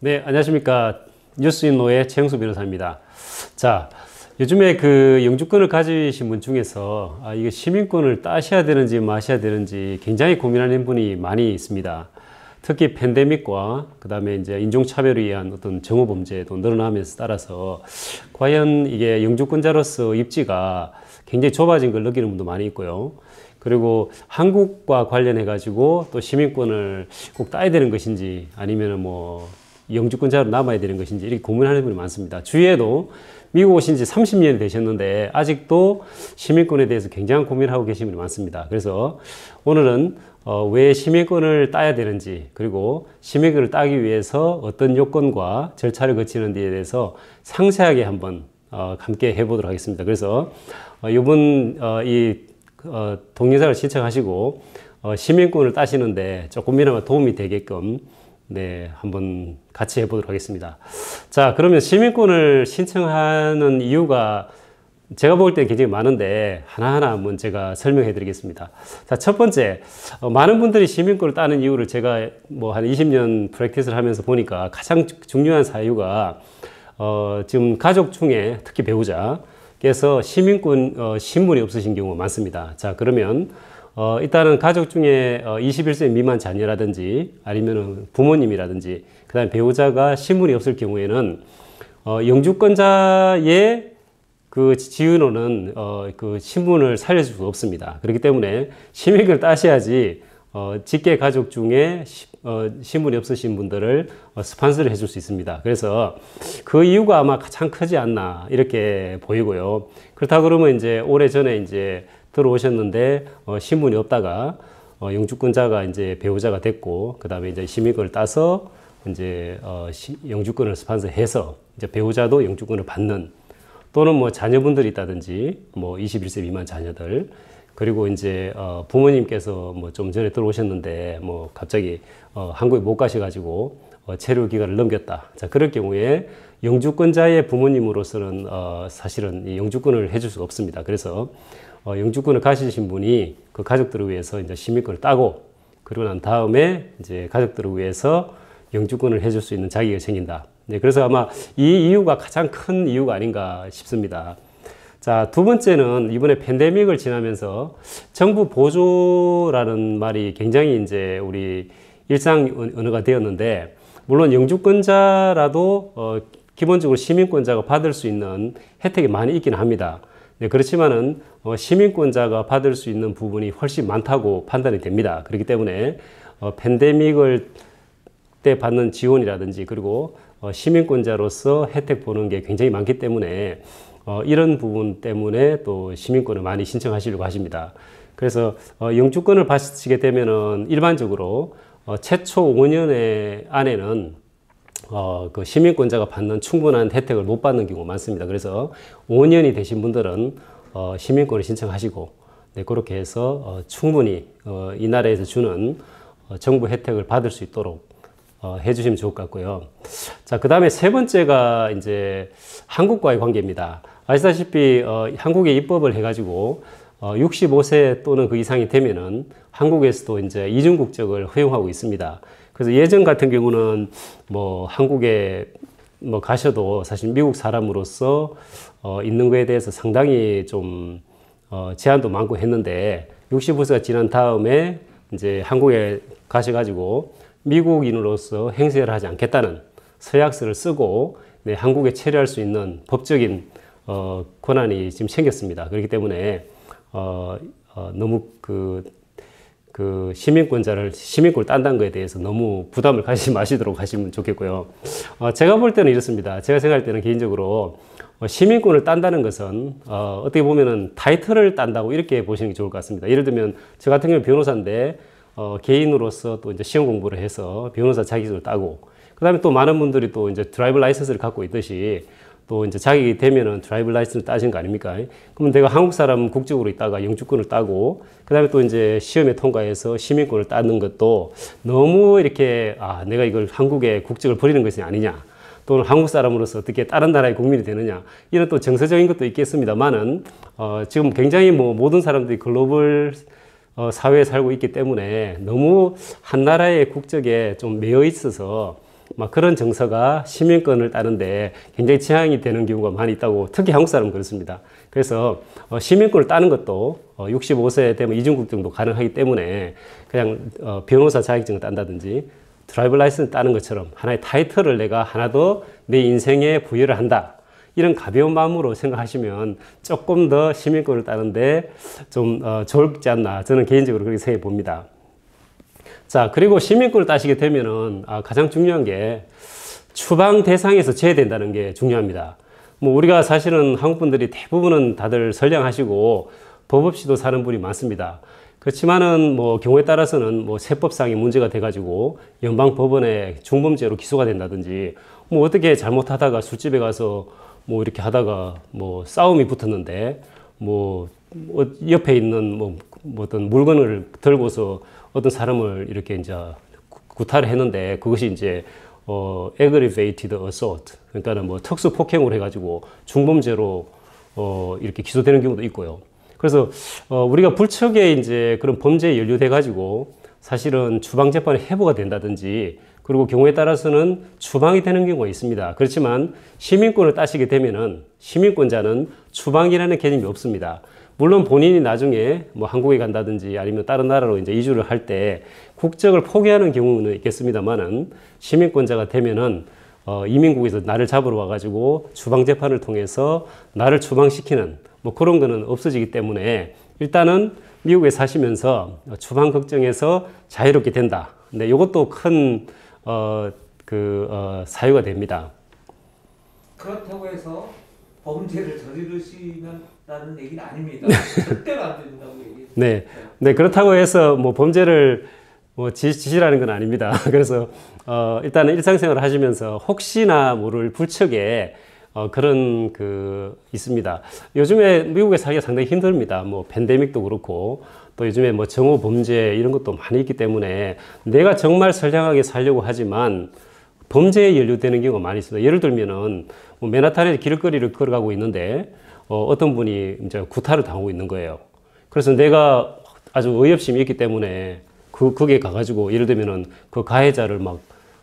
네, 안녕하십니까. 뉴스인노의 최영수 변호사입니다. 자, 요즘에 그 영주권을 가지신 분 중에서 아, 이게 시민권을 따셔야 되는지 마셔야 되는지 굉장히 고민하는 분이 많이 있습니다. 특히 팬데믹과 그 다음에 이제 인종차별에 의한 어떤 정오범죄도 늘어나면서 따라서 과연 이게 영주권자로서 입지가 굉장히 좁아진 걸 느끼는 분도 많이 있고요. 그리고 한국과 관련해 가지고 또 시민권을 꼭 따야 되는 것인지 아니면 뭐 영주권자로 남아야 되는 것인지 이렇게 고민하는 분이 많습니다. 주위에도 미국 오신 지 30년이 되셨는데 아직도 시민권에 대해서 굉장히 고민하고 계신 분이 많습니다. 그래서 오늘은 어, 왜 시민권을 따야 되는지 그리고 시민권을 따기 위해서 어떤 요건과 절차를 거치는 지에 대해서 상세하게 한번 어, 함께 해보도록 하겠습니다. 그래서 어, 이번 어, 이 어, 동영상을 신청하시고 어, 시민권을 따시는데 조금이나마 도움이 되게끔 네, 한번 같이 해보도록 하겠습니다. 자, 그러면 시민권을 신청하는 이유가 제가 볼 때 굉장히 많은데 하나하나 한번 제가 설명해 드리겠습니다. 자, 첫 번째, 어, 많은 분들이 시민권을 따는 이유를 제가 뭐 한 20년 프랙티스를 하면서 보니까 가장 중요한 사유가 어, 지금 가족 중에 특히 배우자께서 시민권 어, 신분이 없으신 경우가 많습니다. 자, 그러면 어, 일단은 가족 중에 어, 21세 미만 자녀라든지 아니면 부모님이라든지 그 다음에 배우자가 신분이 없을 경우에는 어, 영주권자의 그 지은호는 어, 그 신분을 살려줄 수 없습니다. 그렇기 때문에 심민권을 따셔야지 어, 직계 가족 중에 시, 어, 신분이 없으신 분들을 어, 스폰서를 해줄 수 있습니다. 그래서 그 이유가 아마 가장 크지 않나 이렇게 보이고요. 그렇다 그러면 이제 오래 전에 이제 들어오셨는데 어, 신분이 없다가 어, 영주권자가 이제 배우자가 됐고 그 다음에 이제 심의권을 따서 이제 어, 시, 영주권을 스폰서해서 이제 배우자도 영주권을 받는 또는 뭐 자녀분들이 있다든지 뭐 21세 미만 자녀들 그리고 이제 어, 부모님께서 뭐 좀 전에 들어오셨는데 뭐 갑자기 어, 한국에 못 가셔가지고 어, 체류 기간을 넘겼다. 자 그럴 경우에 영주권자의 부모님으로서는 어, 사실은 영주권을 해줄 수가 없습니다. 그래서 어, 영주권을 가지신 분이 그 가족들을 위해서 이제 시민권을 따고 그리고난 다음에 이제 가족들을 위해서 영주권을 해줄 수 있는 자격이 생긴다. 네, 그래서 아마 이 이유가 가장 큰 이유가 아닌가 싶습니다. 자, 두 번째는 이번에 팬데믹을 지나면서 정부 보조라는 말이 굉장히 이제 우리 일상 언어가 되었는데, 물론 영주권자라도 어, 기본적으로 시민권자가 받을 수 있는 혜택이 많이 있기 합니다. 네, 그렇지만은 어, 시민권자가 받을 수 있는 부분이 훨씬 많다고 판단이 됩니다. 그렇기 때문에 어, 팬데믹을 때 받는 지원이라든지 그리고 어, 시민권자로서 혜택 보는 게 굉장히 많기 때문에 이런 부분 때문에 또 시민권을 많이 신청하시려고 하십니다. 그래서 영주권을 받으시게 되면은 일반적으로 최초 5년 안에는 어, 그 시민권자가 받는 충분한 혜택을 못 받는 경우가 많습니다. 그래서 5년이 되신 분들은 어, 시민권을 신청하시고 네, 그렇게 해서 어, 충분히 어, 이 나라에서 주는 어, 정부 혜택을 받을 수 있도록 어, 해주시면 좋을 것 같고요. 자, 그 다음에 세 번째가 이제 한국과의 관계입니다. 아시다시피 어, 한국에 입법을 해가지고 어, 65세 또는 그 이상이 되면은 한국에서도 이제 이중 국적을 허용하고 있습니다. 그래서 예전 같은 경우는 뭐 한국에 뭐 가셔도 사실 미국 사람으로서 어, 있는 거에 대해서 상당히 좀 어, 제한도 많고 했는데 65세가 지난 다음에 이제 한국에 가셔가지고 미국인으로서 행세를 하지 않겠다는 서약서를 쓰고 네, 한국에 체류할 수 있는 법적인 어, 권한이 지금 생겼습니다. 그렇기 때문에 어, 어, 너무 그그 시민권자를 시민권을 딴다는 거에 대해서 너무 부담을 가지지 마시도록 하시면 좋겠고요. 어, 제가 볼 때는 이렇습니다. 제가 생각할 때는 개인적으로 어, 시민권을 딴다는 것은 어, 떻게 보면은 타이틀을 딴다고 이렇게 보시는 게 좋을 것 같습니다. 예를 들면 저 같은 경우 변호사인데 어, 개인으로서 또 이제 시험 공부를 해서 변호사 자격증을 따고 그다음에 또 많은 분들이 또 이제 드라이브 라이선스를 갖고 있듯이 또 이제 자격이 되면은 드라이브 라이센스 따지거 아닙니까? 그러면 내가 한국 사람 국적으로 있다가 영주권을 따고 그다음에 또 이제 시험에 통과해서 시민권을 따는 것도 너무 이렇게 아 내가 이걸 한국의 국적을 버리는 것이 아니냐. 또는 한국 사람으로서 어떻게 다른 나라의 국민이 되느냐 이런 또 정서적인 것도 있겠습니다만은 어, 지금 굉장히 뭐 모든 사람들이 글로벌 어, 사회에 살고 있기 때문에 너무 한 나라의 국적에 좀 매여 있어서 막 그런 정서가 시민권을 따는데 굉장히 지향이 되는 경우가 많이 있다고 특히 한국 사람은 그렇습니다. 그래서 어, 시민권을 따는 것도 65세 어, 되면 이중국 정도 가능하기 때문에 그냥 어, 변호사 자격증을 딴다든지 드라이브 라이센스 따는 것처럼 하나의 타이틀을 내가 하나 더내 인생에 부여를 한다. 이런 가벼운 마음으로 생각하시면 조금 더 시민권을 따는데 좀 어, 좋지 않나 저는 개인적으로 그렇게 생각해 봅니다. 자, 그리고 시민권을 따시게 되면은 아, 가장 중요한 게 추방 대상에서 제외된다는 게 중요합니다. 뭐 우리가 사실은 한국 분들이 대부분은 다들 선량하시고 법 없이도 사는 분이 많습니다. 그렇지만은 뭐 경우에 따라서는 뭐 세법상의 문제가 돼가지고 연방 법원에 중범죄로 기소가 된다든지 뭐 어떻게 잘못하다가 술집에 가서 뭐 이렇게 하다가 뭐 싸움이 붙었는데 뭐, 뭐 옆에 있는 뭐 어떤 물건을 들고서 어떤 사람을 이렇게 이제 구타를 했는데 그것이 이제 어, aggravated assault 그러니까는 뭐 특수 폭행을 해가지고 중범죄로 어, 이렇게 기소되는 경우도 있고요. 그래서 어, 우리가 불척에 이제 그런 범죄에 연루돼 가지고 사실은 주방 재판에 해부가 된다든지 그리고 경우에 따라서는 추방이 되는 경우가 있습니다. 그렇지만 시민권을 따시게 되면은 시민권자는 추방이라는 개념이 없습니다. 물론 본인이 나중에 뭐 한국에 간다든지 아니면 다른 나라로 이제 이주를 할 때 국적을 포기하는 경우는 있겠습니다만은 시민권자가 되면은 어, 이민국에서 나를 잡으러 와가지고 주방 재판을 통해서 나를 추방시키는 뭐 그런 거는 없어지기 때문에 일단은 미국에 사시면서 주방 걱정에서 자유롭게 된다. 근데 네, 이것도 큰 어, 그, 어, 사유가 됩니다. 그렇다고 해서 범죄를 저지르시면 된다는 얘기는 아닙니다. 네. 절대로 안 된다고 얘기했 네. 네, 그렇다고 해서 뭐 범죄를 뭐 지시라는 건 아닙니다. 그래서 어, 일단은 일상생활을 하시면서 혹시나 모를 불측에 어, 그런 그 있습니다. 요즘에 미국에 살기가 상당히 힘듭니다. 뭐 팬데믹도 그렇고 또 요즘에 뭐 정호 범죄 이런 것도 많이 있기 때문에 내가 정말 선량하게 살려고 하지만 범죄에 연루되는 경우가 많이 있습니다. 예를 들면은 뭐맨하탄에 길거리를 걸어가고 있는데 어, 어떤 분이 이제 구타를 당하고 있는 거예요. 그래서 내가 아주 의협심이 있기 때문에 그, 거기에 가가지고 예를 들면은 그 가해자를 막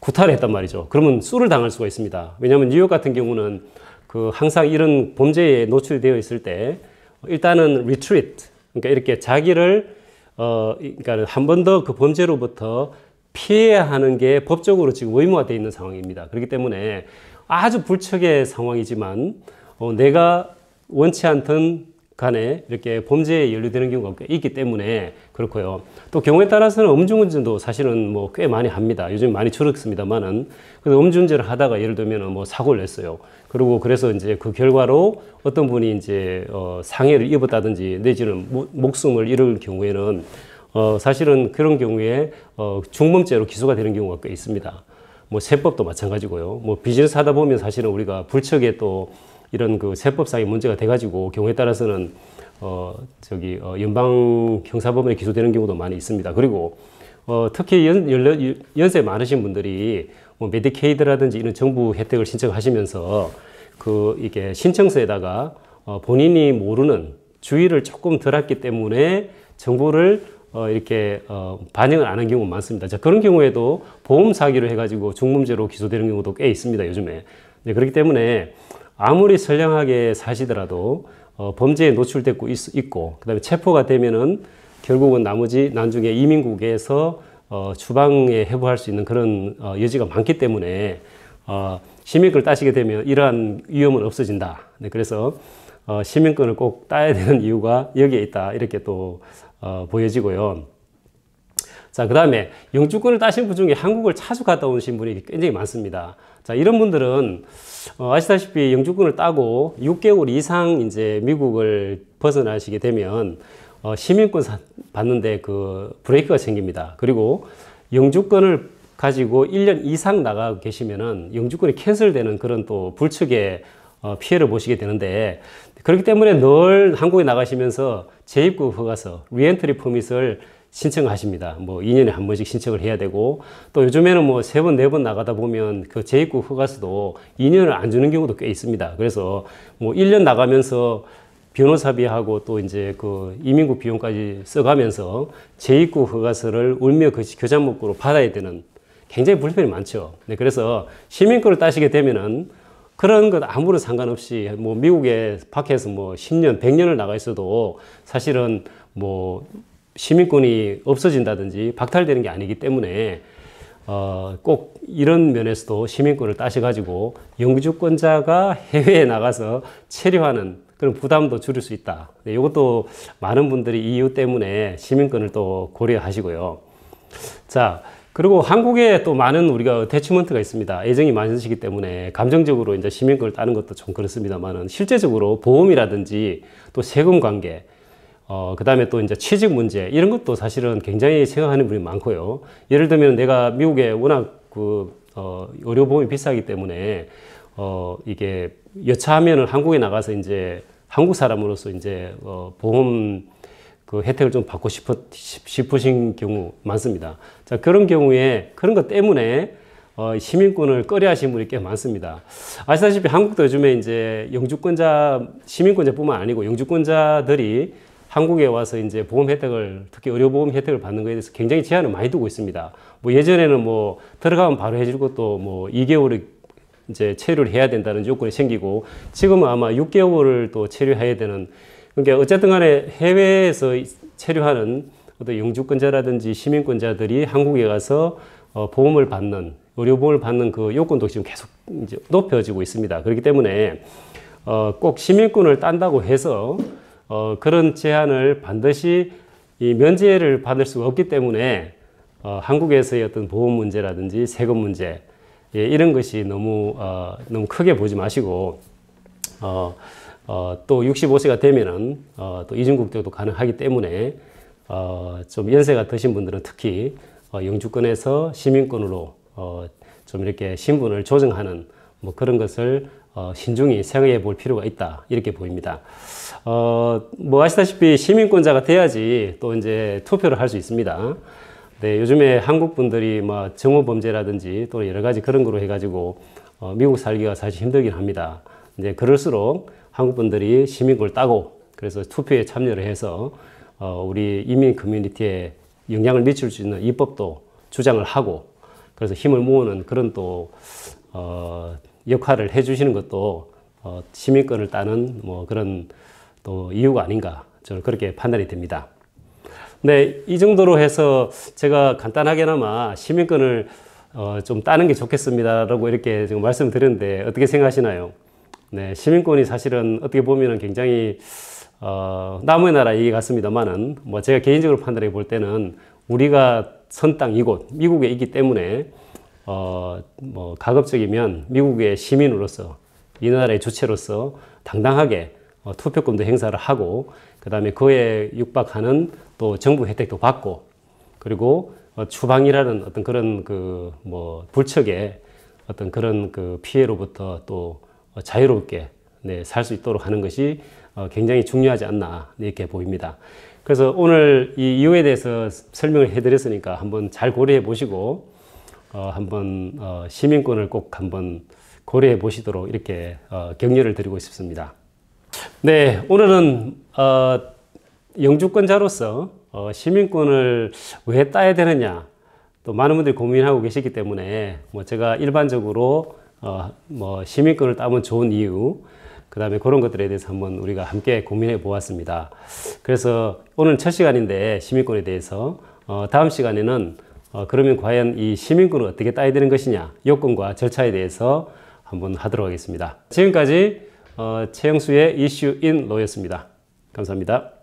구타를 했단 말이죠. 그러면 수를 당할 수가 있습니다. 왜냐하면 뉴욕 같은 경우는 그 항상 이런 범죄에 노출되어 있을 때 일단은 리트리트 그러니까 이렇게 자기를 어 그러니까 한 번 더 그 범죄로부터 피해야 하는 게 법적으로 지금 의무화되어 있는 상황입니다. 그렇기 때문에 아주 불척의 상황이지만 어, 내가 원치 않던 간에 이렇게 범죄에 연루되는 경우가 있기 때문에 그렇고요. 또 경우에 따라서는 음주운전도 사실은 뭐 꽤 많이 합니다. 요즘 많이 줄었습니다만은 그래서 음주운전을 하다가 예를 들면 뭐 사고를 냈어요. 그리고 그래서 이제 그 결과로 어떤 분이 이제 어 상해를 입었다든지 내지는 목숨을 잃을 경우에는 어 사실은 그런 경우에 어 중범죄로 기소가 되는 경우가 꽤 있습니다. 뭐 세법도 마찬가지고요. 뭐 비즈니스 하다 보면 사실은 우리가 불척에 또 이런 그 세법상의 문제가 돼가지고 경우에 따라서는 어 저기 어 연방 형사법원에 기소되는 경우도 많이 있습니다. 그리고 어 특히 연, 연, 연세 많으신 분들이 뭐 메디케이드라든지 이런 정부 혜택을 신청하시면서 그 이게 신청서에다가 어 본인이 모르는 주의를 조금 덜했기 때문에 정보를 어, 이렇게 어, 반영을 안 한 경우가 많습니다. 자, 그런 경우에도 보험 사기를 해가지고 중범죄로 기소되는 경우도 꽤 있습니다. 요즘에. 네, 그렇기 때문에 아무리 선량하게 사시더라도 어, 범죄에 노출되고 있, 고 그다음에 체포가 되면은 결국은 나머지 난중에 이민국에서 어, 추방에 해부할 수 있는 그런 어, 여지가 많기 때문에 어, 시민권을 따시게 되면 이러한 위험은 없어진다. 네, 그래서 어, 시민권을 꼭 따야 되는 이유가 여기에 있다. 이렇게 또 어, 보여지고요. 자, 그 다음에 영주권을 따신 분 중에 한국을 자주 갔다 오신 분이 굉장히 많습니다. 자, 이런 분들은 어, 아시다시피 영주권을 따고 6개월 이상 이제 미국을 벗어나시게 되면 어, 시민권 사, 받는데 그 브레이크가 생깁니다. 그리고 영주권을 가지고 1년 이상 나가 계시면은 영주권이 캔슬되는 그런 또 불측의 어, 피해를 보시게 되는데 그렇기 때문에 늘 한국에 나가시면서 재입국 허가서 리엔트리 퍼밋을 신청하십니다. 뭐 2년에 한 번씩 신청을 해야 되고 또 요즘에는 뭐 세 번, 네 번 나가다 보면 그재입국 허가서도 2년을 안 주는 경우도 꽤 있습니다. 그래서 뭐 1년 나가면서 변호사비하고 또 이제 그 이민국 비용까지 써가면서 재입국 허가서를 울며 그 교장목구로 받아야 되는 굉장히 불편이 많죠. 네, 그래서 시민권을 따시게 되면은 그런 것 아무런 상관없이 뭐 미국에 밖에서 뭐 10년, 100년을 나가 있어도 사실은 뭐 시민권이 없어진다든지 박탈되는 게 아니기 때문에 어, 꼭 이런 면에서도 시민권을 따셔가지고 영주권자가 해외에 나가서 체류하는 그런 부담도 줄일 수 있다. 네, 이것도 많은 분들이 이유 때문에 시민권을 또 고려하시고요. 자, 그리고 한국에 또 많은 우리가 대치먼트가 있습니다. 애정이 많으시기 때문에 감정적으로 이제 시민권을 따는 것도 좀 그렇습니다만은 실제적으로 보험이라든지 또 세금 관계 어, 그 다음에 또 이제 취직 문제, 이런 것도 사실은 굉장히 생각하는 분이 많고요. 예를 들면 내가 미국에 워낙 그, 어, 의료보험이 비싸기 때문에, 어, 이게 여차하면 한국에 나가서 이제 한국 사람으로서 이제, 어, 보험 그 혜택을 좀 받고 싶어, 싶으신 경우 많습니다. 자, 그런 경우에 그런 것 때문에 어, 시민권을 꺼려 하시는 분이 꽤 많습니다. 아시다시피 한국도 요즘에 이제 영주권자, 시민권자뿐만 아니고 영주권자들이 한국에 와서 이제 보험 혜택을 특히 의료보험 혜택을 받는 거에 대해서 굉장히 제한을 많이 두고 있습니다. 뭐 예전에는 뭐 들어가면 바로 해주고 또뭐2개월을 이제 체류를 해야 된다는 요건이 생기고 지금은 아마 6개월을 또 체류해야 되는 그러니까 어쨌든 간에 해외에서 체류하는 어떤 영주권자라든지 시민권자들이 한국에 가서 어, 보험을 받는 의료보험을 받는 그 요건도 지금 계속 이제 높여지고 있습니다. 그렇기 때문에 어, 꼭 시민권을 딴다고 해서 어, 그런 제한을 반드시 이 면제를 받을 수가 없기 때문에 어, 한국에서의 어떤 보험 문제라든지 세금 문제 예, 이런 것이 너무 어, 너무 크게 보지 마시고 어, 어, 또 65세가 되면은 어, 또 이중국적도 가능하기 때문에 어, 좀 연세가 드신 분들은 특히 어, 영주권에서 시민권으로 어, 좀 이렇게 신분을 조정하는 뭐 그런 것을 어, 신중히 생각해 볼 필요가 있다 이렇게 보입니다. 어, 뭐 아시다시피 시민권자가 돼야지 또 이제 투표를 할 수 있습니다. 네, 요즘에 한국 분들이 뭐 정호 범죄라든지 또 여러 가지 그런 거로 해가지고 어, 미국 살기가 사실 힘들긴 합니다. 이제 그럴수록 한국 분들이 시민권을 따고 그래서 투표에 참여를 해서 어, 우리 이민 커뮤니티에 영향을 미칠 수 있는 입법도 주장을 하고 그래서 힘을 모으는 그런 또 어, 역할을 해주시는 것도 어, 시민권을 따는 뭐 그런 또 이유가 아닌가 저는 그렇게 판단이 됩니다. 네, 이 정도로 해서 제가 간단하게나마 시민권을 어, 좀 따는 게 좋겠습니다라고 이렇게 지금 말씀드렸는데 어떻게 생각하시나요? 네, 시민권이 사실은 어떻게 보면 굉장히 어, 남의 나라 얘기 같습니다만은 뭐 제가 개인적으로 판단해 볼 때는 우리가 선땅 이곳 미국에 있기 때문에 어, 뭐 가급적이면 미국의 시민으로서 이 나라의 주체로서 당당하게 어, 투표권도 행사를 하고 그 다음에 그에 육박하는 또 정부 혜택도 받고 그리고 어, 추방이라는 어떤 그런 그 뭐 불척에 어떤 그런 그 피해로부터 또 어, 자유롭게 네, 살 수 있도록 하는 것이 굉장히 중요하지 않나 이렇게 보입니다. 그래서 오늘 이 이유에 대해서 설명을 해드렸으니까 한번 잘 고려해 보시고 어, 한번 어, 시민권을 꼭 한번 고려해 보시도록 이렇게 어, 격려를 드리고 싶습니다. 네, 오늘은 어, 영주권자로서 어, 시민권을 왜 따야 되느냐 또 많은 분들이 고민하고 계시기 때문에 뭐 제가 일반적으로 어, 뭐 시민권을 따면 좋은 이유 그 다음에 그런 것들에 대해서 한번 우리가 함께 고민해 보았습니다. 그래서 오늘 첫 시간인데 시민권에 대해서 어, 다음 시간에는 어, 그러면 과연 이 시민권을 어떻게 따야 되는 것이냐 요건과 절차에 대해서 한번 하도록 하겠습니다. 지금까지 어, 최영수의 이슈인 로였습니다. 감사합니다.